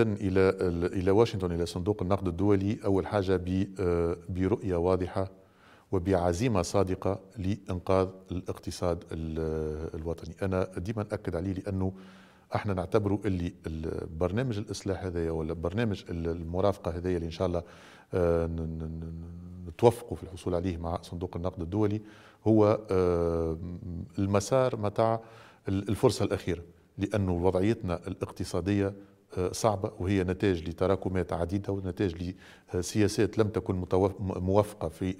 إذا إلى إلى واشنطن إلى صندوق النقد الدولي أول حاجة آه، برؤية واضحة وبعزيمة صادقة لإنقاذ الاقتصاد الوطني أنا ديما أكد عليه لأنه احنا نعتبروا اللي البرنامج الاصلاح هذايا ولا برنامج المرافقه هذايا اللي ان شاء الله آه، نتوفقوا في الحصول عليه مع صندوق النقد الدولي هو آه، المسار متاع الفرصه الاخيره لانه وضعيتنا الاقتصاديه صعبة وهي نتاج لتراكمات عديدة ونتاج لسياسات لم تكن موفقة في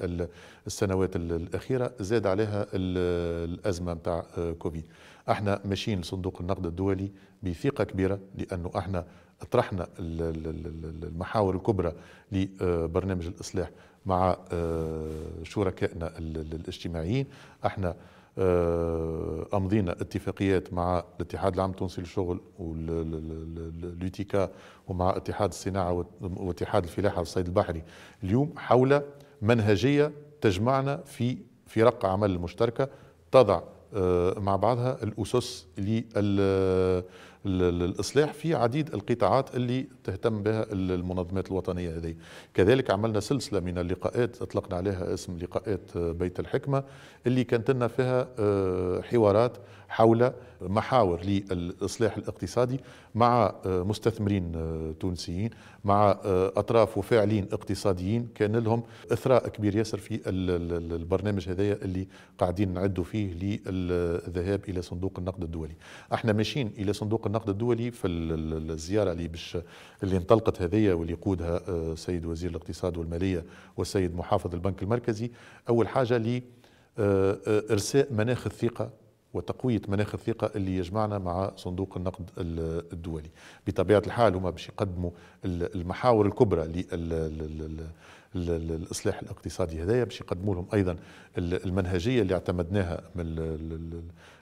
السنوات الأخيرة زاد عليها الأزمة متاع آه، كوفيد احنا ماشيين لصندوق النقد الدولي بثقة كبيرة لأنه احنا طرحنا المحاور الكبرى لبرنامج الإصلاح مع آه، شركائنا الاجتماعيين احنا آه، امضينا اتفاقيات مع الاتحاد العام التونسي للشغل واليوتيكا ومع اتحاد الصناعه واتحاد الفلاحه والصيد البحري اليوم حول منهجيه تجمعنا في فرق عمل مشتركه تضع آه، مع بعضها الاسس الاصلاح في عديد القطاعات اللي تهتم بها المنظمات الوطنيه هذه كذلك عملنا سلسله من اللقاءات اطلقنا عليها اسم لقاءات آه، بيت الحكمه اللي كانت لنا فيها آه، حوارات حول محاور للاصلاح الاقتصادي مع آه، مستثمرين تونسيين مع اطراف وفاعلين اقتصاديين كان لهم اثراء كبير ياسر في البرنامج هذايا اللي قاعدين نعدوا فيه للذهاب الى صندوق النقد الدولي احنا ماشيين الى صندوق النقد النقد الدولي في الزياره اللي باش اللي انطلقت هذيا واللي يقودها آه، سيد وزير الاقتصاد والماليه والسيد محافظ البنك المركزي اول حاجه ل آه، آه، ارساء مناخ الثقه وتقويه مناخ الثقه اللي يجمعنا مع صندوق النقد الدولي بطبيعه الحال هما باش يقدموا المحاور الكبرى الاصلاح الاقتصادي هذايا باش يقدموا لهم ايضا المنهجيه اللي اعتمدناها من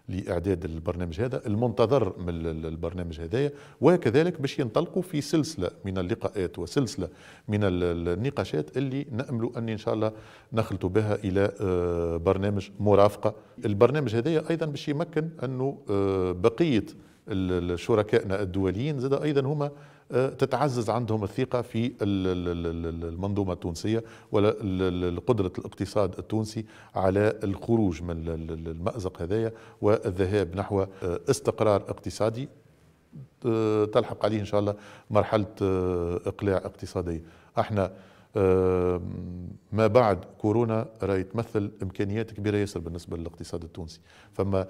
لاعداد البرنامج هذا المنتظر من البرنامج هذايا وكذلك باش ينطلقوا في سلسله من اللقاءات وسلسله من النقاشات اللي نامل ان ان شاء الله نخلطوا بها الى آه، برنامج مرافقه البرنامج هذايا ايضا باش يمكن انه آه، بقيه شركائنا الدوليين زاد ايضا هما أه، تتعزز عندهم الثقة في المنظومة التونسية وقدرة الاقتصاد التونسي على الخروج من المأزق هذايا والذهاب نحو أه، استقرار اقتصادي أه، تلحق عليه إن شاء الله مرحلة إقلاع اقتصادي احنا ما بعد كورونا راه تمثل امكانيات كبيره ياسر بالنسبه للاقتصاد التونسي فما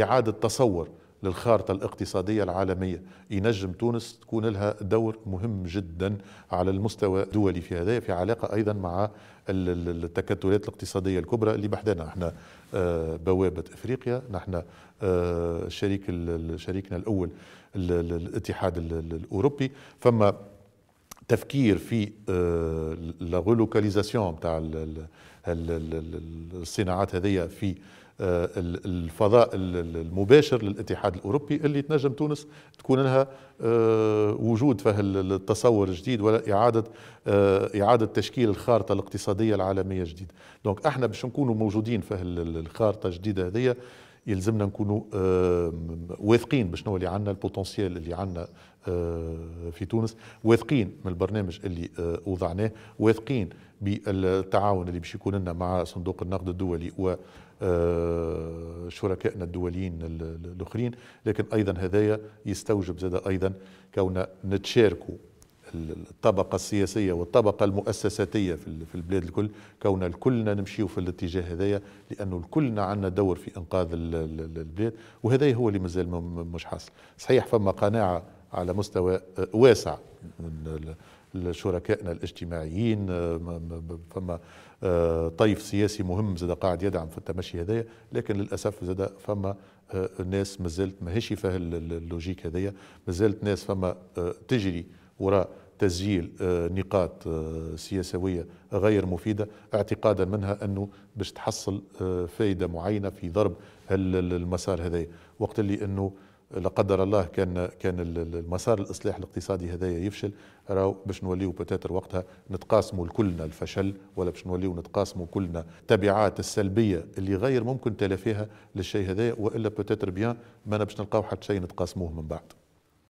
اعاده تصور للخارطة الاقتصادية العالمية ينجم تونس تكون لها دور مهم جدا على المستوى الدولي في هذا في علاقة أيضا مع التكتلات الاقتصادية الكبرى اللي بحدنا احنا آه، بوابة إفريقيا نحن آه، شريك شريكنا الأول الاتحاد الأوروبي فما تفكير في آه، لا ريلوكاليزاسيون تاع الصناعات هذه في آه، الفضاء المباشر للاتحاد الاوروبي اللي تنجم تونس تكون لها آه، وجود في التصور الجديد ولا اعاده اعاده تشكيل الخارطه الاقتصاديه العالميه الجديده دونك احنا باش نكونوا موجودين في الخارطه الجديده هذه يلزمنا نكونوا آه، واثقين بشنو اللي عندنا البوتنسيال اللي عندنا آه، في تونس واثقين من البرنامج اللي آه، وضعناه واثقين بالتعاون اللي باش يكون لنا مع صندوق النقد الدولي و شركائنا الدوليين الاخرين لكن ايضا هذايا يستوجب زاد ايضا كون نتشاركوا الطبقة السياسية والطبقة المؤسساتية في البلاد الكل كون الكلنا نمشيو في الاتجاه هذايا لأنه الكلنا عندنا دور في إنقاذ البلاد وهذا هو اللي مازال مش حاصل صحيح فما قناعة على مستوى واسع من شركائنا الاجتماعيين آه، فما آه، طيف سياسي مهم زاد قاعد يدعم في التمشي هذايا لكن للاسف زاد فما آه، ناس مازالت ماهيش في اللوجيك هذايا مازالت ناس فما تجري وراء تسجيل آه، نقاط آه، سياسوية غير مفيدة اعتقادا منها أنه باش تحصل آه، فايدة معينة في ضرب المسار هذايا وقت اللي أنه لا قدر الله كان كان المسار الاصلاح الاقتصادي هذايا يفشل راهو باش نوليو بتاتر وقتها نتقاسموا كلنا الفشل ولا باش نوليو نتقاسموا كلنا التبعات السلبيه اللي غير ممكن تلافيها للشيء هذايا والا بتاتر بيان ما باش نلقاو حتى شيء نتقاسموه من بعد